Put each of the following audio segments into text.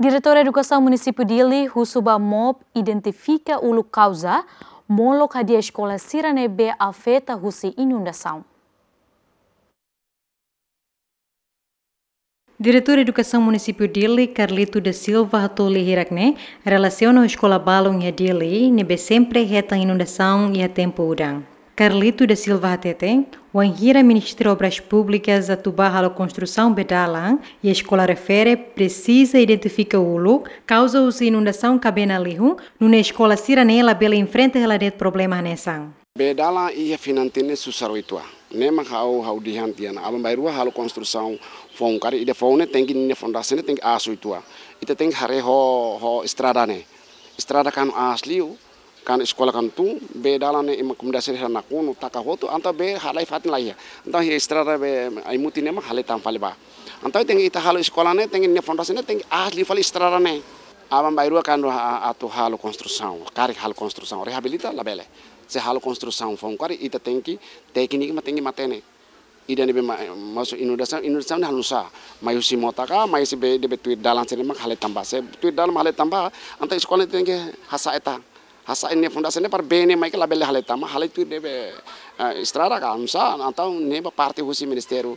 Diretor de Educação Município de Ili, Husuba Mob, identifica o causa, molo que a escola Siranebe afeta Husi inundação. Diretor de Educação Município Dili, Carlito da Silva Atoli Hirakne, relaciona a escola Balon e a Dili, nebe sempre reta inundação e a tempo urão. Carlito da Silva Hateten, ministro Ministério Obras Públicas Tubarra a construção Bedalan e a Escola Refere precisa identificar o lu, causa os inundação cabena lihun, numa escola siranela bela enfrenta related problema nessa. Bedalan e a finantina susaroitua. Nema hau hau dihantiana. Alombairua a construção fonkari e de fone tem que ne fundação tem que açoitua. Ita tem que hare ho ho estrada ne. Estrada cano asliu. kan sekolah kan tung be dalane im kum dasir hana kunu taka hotu anta be halai fatin laia anta he strada be ai muti ne halai tam fali ba anta tengi ita halu sekolah ne tengi ne fondasi ne tengi ahli fali strada ne aban bairua kan atu halu konstruksaun kari halu konstruksaun rehabilita labele se halu konstruksaun fon kari ita tengi teknik ma tengi matene ida be masuk inundasi inundasi nih halusa mayusi motaka mayusi be be tuit dalan sini mak halai tambah se tweet dalam halai tambah anta sekolah itu hasa eta hasa ini fundasi ini par bene mai kala belle halai tama halai tu debe estrada eh, kamsa atau ne ba parti husi ministeru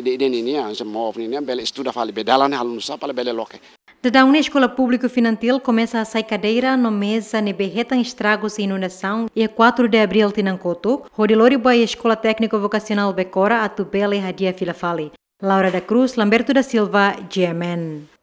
ide ide ini ya semua ini ya belle estuda fali bedalan halun sa pala belle loke Dedão na Escola Pública Finantil começa a sair cadeira no mesa ne berretam estragos e inundação e é a 4 de abril Tinancoto, Rodilori Boa Escola Técnica Vocacional Becora, a tubele Radia Filafali. Laura da Cruz, Lamberto da Silva, GMN.